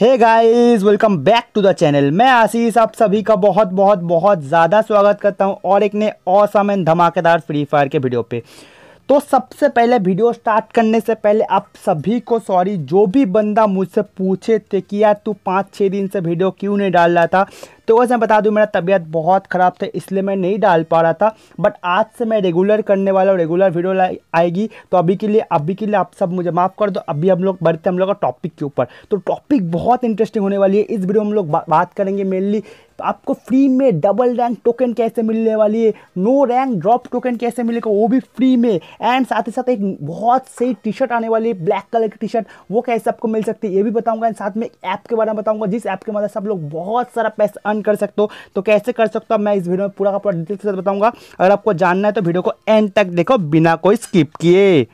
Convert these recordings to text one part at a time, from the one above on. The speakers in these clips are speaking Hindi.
hey guys welcome back to the channel मैं आशीष आप सभी का बहुत बहुत बहुत ज़्यादा स्वागत करता हूं और एक नए असम एंड धमाकेदार फ्री फायर के वीडियो पे तो सबसे पहले वीडियो स्टार्ट करने से पहले आप सभी को सॉरी जो भी बंदा मुझसे पूछे थे कि यार तू पाँच छः दिन से वीडियो क्यों नहीं डाल रहा था तो वैसे मैं बता दूं मेरा तबीयत बहुत ख़राब था इसलिए मैं नहीं डाल पा रहा था बट आज से मैं रेगुलर करने वाला हूँ रेगुलर वीडियो आएगी तो अभी के लिए अभी के लिए आप सब मुझे माफ़ कर दो अभी हम लोग बढ़ते हम लोग का टॉपिक के ऊपर तो टॉपिक बहुत इंटरेस्टिंग होने वाली है इस वीडियो में हम लोग बा, बात करेंगे मेनली तो आपको फ्री में डबल रैंक टोकन कैसे मिलने वाली है नो रैंक ड्रॉप टोकन कैसे मिलेगा वो भी फ्री में एंड साथ ही साथ एक बहुत सही टी शर्ट आने वाली है ब्लैक कलर की टी शर्ट वो कैसे आपको मिल सकती है ये भी बताऊंगा एंड साथ में ऐप के बारे में बताऊंगा जिस ऐप के मदद से आप लोग बहुत सारा पैसा अर्न कर सकते हो तो कैसे कर सकते हो मैं इस वीडियो में पूरा का पूरा डिटेल के साथ बताऊंगा अगर आपको जानना है तो वीडियो को एंड तक देखो बिना कोई स्किप किए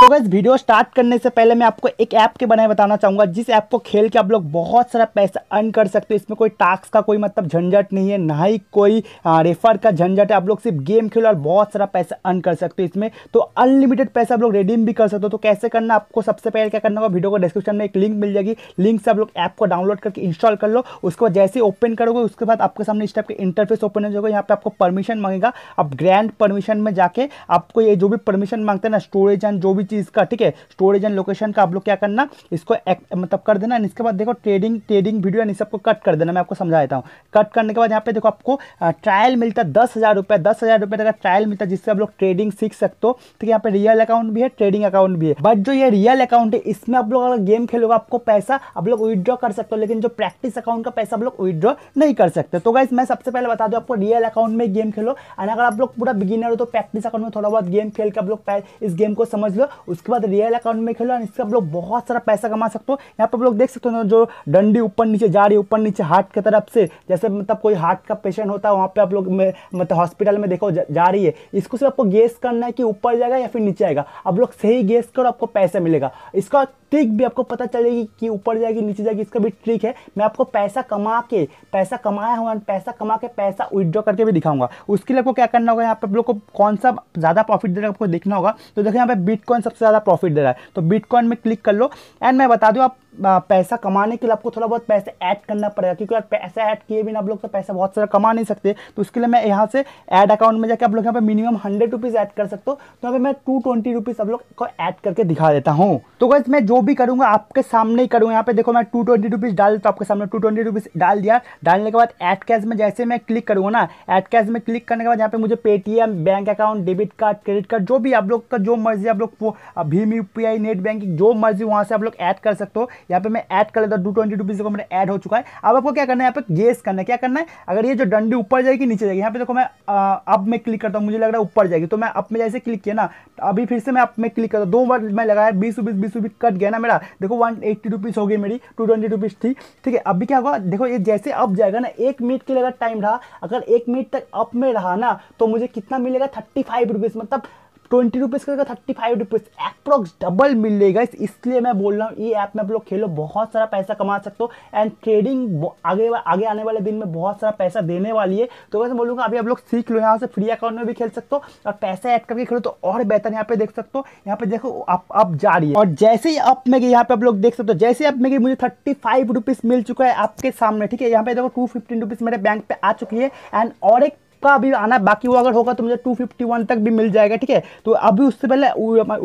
तो बस वीडियो स्टार्ट करने से पहले मैं आपको एक ऐप के बनाए बताना चाहूंगा जिस ऐप को खेल के आप लोग बहुत सारा पैसा अर्न कर सकते हो इसमें कोई टास्क का कोई मतलब झंझट नहीं है ना ही कोई रेफर का झंझट है आप लोग सिर्फ गेम खेलो और बहुत सारा पैसा अर्न कर सकते हो इसमें तो अनलिमिटेड पैसा आप लोग रिडीम भी कर सकते हो तो कैसे करना आपको सबसे पहले क्या करना होगा वीडियो को डिस्क्रिप्शन में एक लिंक मिल जाएगी लिंक से आप लोग ऐप को डाउनलोड करके इंस्टॉल कर लो उसके बाद जैसे ओपन करोगे उसके बाद आपके सामने इस टाइप के इंटरफेस ओपन हो जाएगा यहाँ पे आपको परमिशन मांगेगा आप ग्रैंड परमिशन में जाके आपको ये जो भी परमिशन मांगते हैं ना स्टोरेज एंड जो भी चीज़ का ठीक है स्टोरेज एंड लोकेशन का आप लोग क्या करना इसको एक, मतलब कर देना इसके बाद देखो ट्रेडिंग ट्रेडिंग वीडियो एंड सबको कट कर देना मैं आपको समझा देता हूँ कट करने के बाद यहाँ पे देखो आपको ट्रायल मिलता है दस हज़ार रुपये दस हज़ार रुपये तक ट्रायल मिलता है जिससे आप लोग ट्रेडिंग सीख सकते हो ठीक है यहाँ पे रियल अकाउंट भी है ट्रेडिंग अकाउंट भी है बट जो ये रियल अकाउंट है इसमें आप लोग अगर गेम खेलोगे आपको पैसा आप लोग विदड्रॉ कर सकते हो लेकिन जो प्रैक्टिस अकाउंट का पैसा आप लोग विदड्रॉ नहीं कर सकते तो गाइज मैं सबसे पहले बता दूँ आपको रियल अकाउंट में गेम खेलो एंड अगर आप लोग पूरा बिगिनर हो तो प्रैक्टिस अकाउंट में थोड़ा बहुत गेम खेल के आप लोग इस गेम को समझ लो उसके बाद रियल अकाउंट में खेलो एंड इससे आप लोग बहुत सारा पैसा कमा सकते हो यहाँ पर आप लोग देख सकते हो जो डंडी ऊपर नीचे जा रही है ऊपर नीचे हार्ट की तरफ से जैसे मतलब कोई हार्ट का पेशेंट होता है वहाँ पर आप लोग मतलब हॉस्पिटल में देखो जा रही है इसको सिर्फ आपको गेस करना है कि ऊपर जाएगा या फिर नीचे आएगा आप लोग सही गेस करो आपको पैसा मिलेगा इसका ट्रिक भी आपको पता चलेगी कि ऊपर जाएगी नीचे जाएगी इसका भी ट्रिक है मैं आपको पैसा कमा के पैसा कमाया हुआ पैसा कमा के पैसा विदड्रॉ करके भी दिखाऊंगा उसके लिए आपको क्या करना होगा यहाँ पर आप लोग को कौन सा ज़्यादा प्रॉफिट दे रहा है आपको देखना होगा तो देखिए यहाँ पर बिटकॉइन सबसे ज़्यादा प्रॉफिट दे रहा है तो बिटकॉइन में क्लिक कर लो एंड मैं बता दूँ आप पैसा कमाने के लिए आपको थोड़ा बहुत पैसे ऐड करना पड़ेगा क्योंकि यार पैसा ऐड किए बिना आप लोग तो पैसा बहुत सारा कमा नहीं सकते तो उसके लिए मैं यहाँ से ऐड अकाउंट में जाकर आप लोग यहाँ पे मिनिमम हंड्रेड रुपीज़ ऐड कर सकते हो तो यहाँ पे मैं टू ट्वेंटी रुपीज़ आप लोग को ऐड करके दिखा देता हूँ तो गैस मैं जो भी करूँगा आपके सामने ही करूँगा यहाँ पे देखो मैं टू ट्वेंटी रुपीज़ डाल देता तो आपके सामने टू ट्वेंटी रुपीज़ डाल दिया डालने के बाद ऐड कैश में जैसे मैं क्लिक करूँगा ना ऐड कैश में क्लिक करने के बाद यहाँ पे मुझे Paytm bank account debit card credit card जो भी आप लोग का जो मर्जी आप लोग भीम यू नेट बैंकिंग जो मर्जी वहाँ से आप लोग ऐड कर सकते हो यहाँ पे मैं ऐड कर लेता हूँ टू ट्वेंटी को मेरा ऐड हो चुका है अब आपको क्या करना है यहाँ पे गेस करना है क्या करना है अगर ये जो डंडी ऊपर जाएगी नीचे जाएगी यहाँ पे देखो मैं अब मैं क्लिक करता हूँ मुझे लग रहा है ऊपर जाएगी तो मैं अप में जैसे क्लिक किया ना अभी फिर से मैं अप में क्लिक करता हूँ दो बार मैं लगाया बीस रुपीस बीस रुपीस कट गया ना मेरा देखो वन एट्टी रुपीज़ हो गई मेरी टू ट्वेंटी रुपीज़ थी ठीक है अभी क्या होगा देखो ये जैसे अप जाएगा ना एक मिनट के लिए अगर टाइम रहा अगर एक मिनट तक अप में रहा ना तो मुझे कितना मिलेगा थर्टी फाइव रुपीज़ मतलब ट्वेंटी रुपीज़ का thirty five rupees approx double मिल मिलेगा इसलिए मैं बोल रहा हूँ ये ऐप में आप लोग खेलो बहुत सारा पैसा कमा सकते हो एंड ट्रेडिंग आगे आगे आने वाले दिन में बहुत सारा पैसा देने वाली है तो वैसे बोलूँगा अभी आप लोग सीख लो यहाँ से फ्री अकाउंट में भी खेल सकते हो और पैसा ऐड करके खेलो तो और बेहतर यहाँ पे देख सकते हो यहाँ पे देखो आप अब जा रही है और जैसे ही अप में गई यहाँ पे आप लोग देख सकते हो जैसे अप में गई मुझे थर्टी फाइव रुपीज़ मिल चुका है आपके सामने ठीक है यहाँ पे देखो टू फिफ्टीन रुपीज़ मेरे बैंक पे आ चुकी है एंड और एक का अभी आना बाकी वो अगर होगा तो मुझे टू फिफ्टी वन तक भी मिल जाएगा ठीक है तो अभी उससे पहले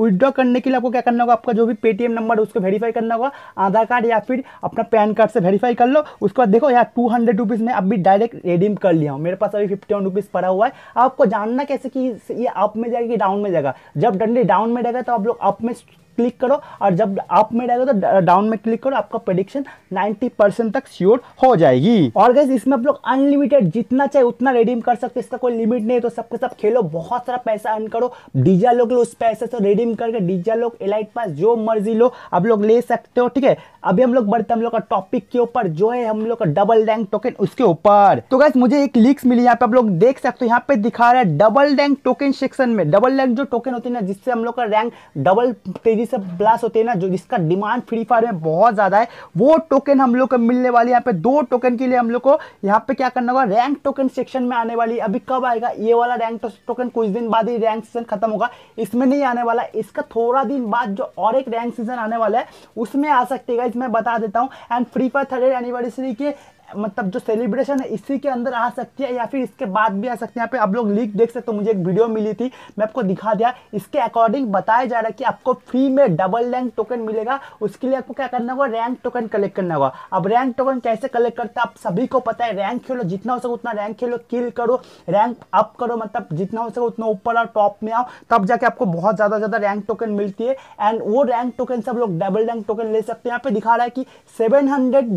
विदड्रॉ करने के लिए आपको क्या करना होगा आपका जो भी पेटीएम नंबर है उसको वेरीफाई करना होगा आधार कार्ड या फिर अपना पैन कार्ड से वेरीफाई कर लो उसके बाद देखो यार टू हंड्रेड रुपीज़ में अभी डायरेक्ट रिडीम कर लिया हूँ मेरे पास अभी फिफ्टी वन रुपीज़ पड़ा हुआ है आपको जानना कैसे कि ये अप में जाएगा कि डाउन में जाएगा जब डंडी डाउन में जाएगा तो आप लोग अप में क्लिक करो और जब अप में रहेगा तो डाउन में क्लिक करो आपका प्रेडिक्शन 90 परसेंट तक श्योर हो जाएगी और गैस इसमें आप लोग अनलिमिटेड जितना चाहे उतना रिडीम कर सकते इसका कोई लिमिट नहीं है तो सबके सब खेलो बहुत सारा पैसा अर्न करो डीजा लोग लो उस पैसे से रिडीम करके डीजा लोग एलाइट पास जो मर्जी लो आप लोग ले सकते हो ठीक है अभी हम लोग बढ़ते हम लोग का टॉपिक के ऊपर जो है हम लोग का डबल डैंक टोकन उसके ऊपर तो गैस मुझे एक लिंक्स मिली यहाँ पे आप लोग देख सकते हो यहाँ पे दिखा रहा है डबल डैंक टोकन सेक्शन में डबल डैंक जो टोकन होती है ना जिससे हम लोग का रैंक डबल तेजी ये से ब्लास्ट होते हैं ना जो जिसका डिमांड फ्री फायर में बहुत ज़्यादा है वो टोकन हम लोग को मिलने वाली यहाँ पे दो टोकन के लिए हम लोग को यहाँ पे क्या करना होगा रैंक टोकन सेक्शन में आने वाली अभी कब आएगा ये वाला रैंक टोकन कुछ दिन बाद ही रैंक सीजन खत्म होगा इसमें नहीं आने वाला इसका थोड़ा दिन बाद जो और एक रैंक सीजन आने वाला है उसमें आ सकते हैं बता देता हूँ and free fire third anniversary के मतलब जो सेलिब्रेशन है इसी के अंदर आ सकती है या फिर इसके बाद भी आ सकती है यहाँ पे आप लोग लीक देख सकते हो तो मुझे एक वीडियो मिली थी मैं आपको दिखा दिया इसके अकॉर्डिंग बताया जा रहा है कि आपको फ्री में डबल रैंक टोकन मिलेगा उसके लिए आपको क्या करना होगा रैंक टोकन कलेक्ट करना होगा अब रैंक टोकन कैसे कलेक्ट करते हैं आप सभी को पता है रैंक खेलो जितना हो सके उतना रैंक खेलो किल करो रैंक अप करो मतलब जितना हो सके उतना ऊपर और टॉप में आओ तब जाके आपको बहुत ज़्यादा ज़्यादा रैंक टोकन मिलती है एंड वो रैंक टोकन से लोग डबल रैंक टोकन ले सकते हैं यहाँ पे दिखा रहा है कि seven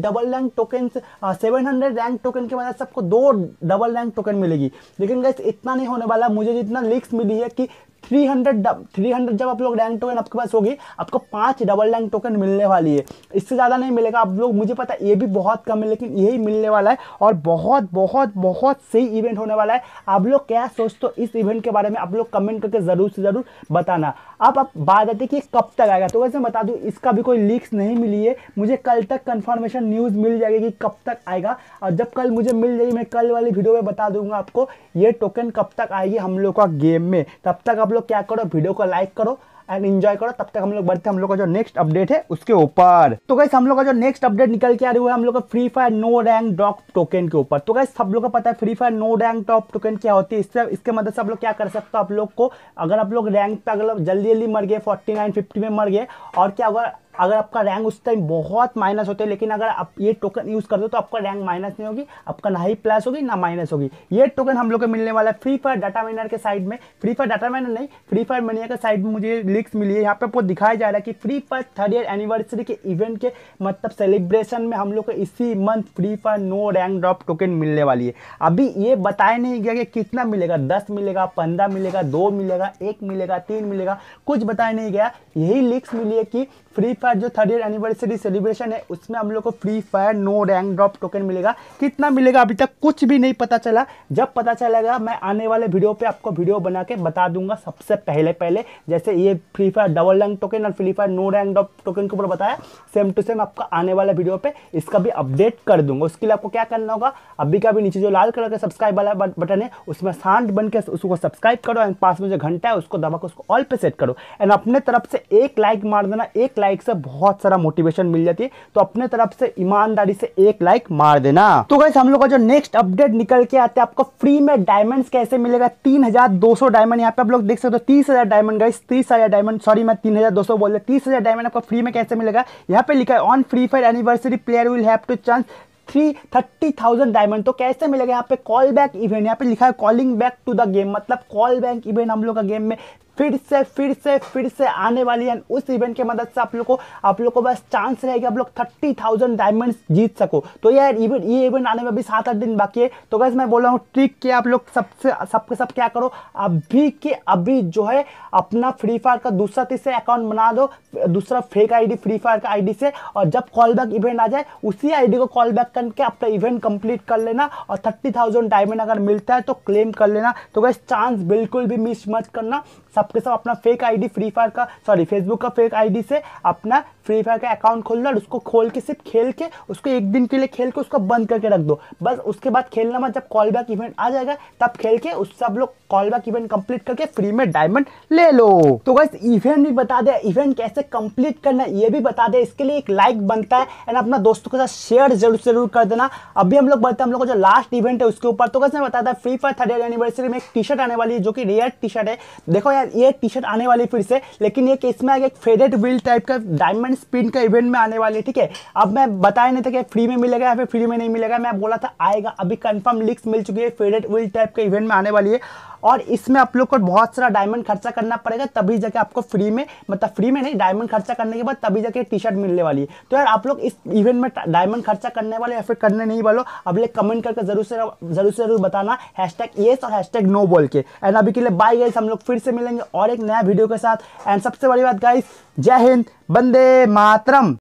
double rank token seven hundred rank token की मदद से आपको दो डबल रैंक टोकन मिलेगी लेकिन गैस इतना नहीं होने वाला मुझे जितना लिक्स मिली है कि थ्री हंड्रेड थ्री हंड्रेड जब आप लोग रैंक टोकन आपके पास होगी आपको पांच डबल रैंक टोकन मिलने वाली है इससे ज़्यादा नहीं मिलेगा आप लोग मुझे पता ये भी बहुत कम है लेकिन यही मिलने वाला है और बहुत बहुत बहुत सही इवेंट होने वाला है आप लोग क्या सोचते हो इस इवेंट के बारे में आप लोग कमेंट करके ज़रूर से ज़रूर बताना अब आप बात आती है कि कब तक आएगा तो वैसे बता दूँ इसका भी कोई लीक्स नहीं मिली है मुझे कल तक कन्फर्मेशन न्यूज़ मिल जाएगी कि कब तक आएगा और जब कल मुझे मिल जाएगी मैं कल वाली वीडियो में बता दूंगा आपको ये टोकन कब तक आएगी हम लोग का गेम में तब तक आप लोग क्या करो वीडियो को लाइक करो एंड एंजॉय करो तब तक हम लोग बढ़ते हम लोग का जो नेक्स्ट अपडेट है उसके ऊपर तो कैसे हम लोग का जो नेक्स्ट अपडेट निकल के आ रही है हम लोग का free fire no rank drop token के ऊपर तो कैसे सब लोग का पता है free fire no rank top token क्या होती है इससे इसके मदद से आप लोग क्या कर सकते हो आप लोग को अगर आप लोग रैंक पे अगर जल्दी जल्दी मर गए फोर्टी नाइन में मर गए और क्या अगर अगर आपका रैंक उस टाइम बहुत माइनस होते हैं लेकिन अगर आप ये टोकन यूज़ कर दो तो आपका रैंक माइनस नहीं होगी आपका ना ही प्लस होगी ना माइनस होगी ये टोकन हम लोग को मिलने वाला है फ्री फायर डाटा माइनर के साइड में फ्री फायर डाटा माइनर नहीं फ्री फायर मनिया के साइड में मुझे लिंक्स मिली है यहाँ पे आपको दिखाया जा रहा है कि free fire third year anniversary के इवेंट के मतलब सेलिब्रेशन में हम लोग को इसी month free fire no rank drop token मिलने वाली है अभी ये बताया नहीं गया कि कितना मिलेगा दस मिलेगा पंद्रह मिलेगा दो मिलेगा एक मिलेगा तीन मिलेगा कुछ बताया नहीं गया यही लिंक्स मिली है कि फ्री फायर जो थर्ड ईयर एनिवर्सरी सेलिब्रेशन है उसमें हम लोग को free fire no rank drop token मिलेगा कितना मिलेगा अभी तक कुछ भी नहीं पता चला जब पता चलेगा मैं आने वाले वीडियो पे आपको वीडियो बना के बता दूंगा सबसे पहले पहले जैसे ये free fire double rank token और free fire no rank drop token के ऊपर बताया सेम टू सेम आपका आने वाले वीडियो पे इसका भी अपडेट कर दूंगा उसके लिए आपको क्या करना होगा अभी का भी नीचे जो लाल कलर का सब्सक्राइब वाला बटन है उसमें शांत बन के उसको सब्सक्राइब करो एंड पास में जो घंटा है उसको दबा के उसको ऑल पे सेट करो एंड अपने तरफ से एक लाइक मार देना एक लाइक लाइक से बहुत सारा मोटिवेशन मिल जाती है तो अपने तरफ से ईमानदारी से एक लाइक मार देना तो गाइस हम लोग का जो नेक्स्ट अपडेट निकल के आते हैं आपको फ्री में डायमंड कैसे मिलेगा तीन हजार दो सौ डायमंड यहाँ पे आप लोग देख सकते हो तीस हजार डायमंड गाइस तीस हजार डायमंड सॉरी मैं तीन हजार दो सौ बोल रहा तीस हजार डायमंड आपको फ्री में कैसे मिलेगा यहाँ पे लिखा है on free fire anniversary player will have to chance three thirty thousand diamond तो कैसे मिलेगा यहाँ पे कॉल बैक इवेंट यहाँ पे लिखा है calling back to the game मतलब कॉल बैक इवेंट हम लोग का गेम में फिर से फिर से फिर से आने वाली है उस इवेंट की मदद से आप लोग को आप लोग को बस चांस रहेगा आप लोग थर्टी थाउजेंड डायमंड्स जीत सको तो यार इवेंट ये इवेंट आने में अभी सात आठ दिन बाकी है तो बस मैं बोल रहा हूँ ट्रिक के आप लोग सबसे सबके सब क्या करो अभी के अभी जो है अपना फ्री फायर का दूसरा तीसरा अकाउंट बना दो दूसरा फेक आई फ्री फायर का आई से और जब कॉल बैक इवेंट आ जाए उसी आई को कॉल बैक करके अपना इवेंट कंप्लीट कर लेना और थर्टी थाउजेंड डायमंड अगर मिलता है तो क्लेम कर लेना तो बस चांस बिल्कुल भी मिस मत करना सब आपके साथ अपना फेक आईडी फ्री फायर का सॉरी फेसबुक का फेक आईडी से अपना फ्री फायर का अकाउंट खोल लो और उसको खोल के सिर्फ खेल के उसको एक दिन के लिए खेल के उसको बंद करके रख दो बस उसके बाद खेलना मत जब कॉल बैक इवेंट आ जाएगा तब खेल के उस सब लोग कॉल बैक इवेंट कंप्लीट करके फ्री में डायमंड ले लो तो बस इवेंट भी बता दे इवेंट कैसे कंप्लीट करना ये भी बता दे इसके लिए एक लाइक बनता है एंड अपना दोस्तों के साथ शेयर जरूर जरूर कर देना अभी हम लोग बोलते हैं हम लोग का जो लास्ट इवेंट है उसके ऊपर तो कैसे बताया था फ्री फायर थर्ड एनिवर्सरी में एक टी शर्ट आने वाली है जो कि रेयर टी शर्ट है देखो यार ये टी शर्ट आने वाली फिर से लेकिन ये केस में आगे एक फेडेड व्हील टाइप का डायमंड स्पिन का इवेंट में आने वाली है ठीक है अब मैं बताया नहीं था कि फ्री में मिलेगा या फिर फ्री में नहीं मिलेगा मैं बोला था आएगा अभी कंफर्म लिक्स मिल चुकी है फेडेड व्हील टाइप के इवेंट में आने वाली है और इसमें आप लोग को बहुत सारा डायमंड खर्चा करना पड़ेगा तभी जाके आपको फ्री में मतलब फ्री में नहीं डायमंड खर्चा करने के बाद तभी जाके टी शर्ट मिलने वाली है तो यार आप लोग इस इवेंट में डायमंड खर्चा करने वाले या फिर करने नहीं वाले अब लोग कमेंट करके जरूर से जरूर से जरूर बताना हैश येस और हैश नो बोल के एंड अभी के लिए बाई गाइस हम लोग फिर से मिलेंगे और एक नया वीडियो के साथ एंड सबसे बड़ी बात गाइस जय हिंद बंदे मातरम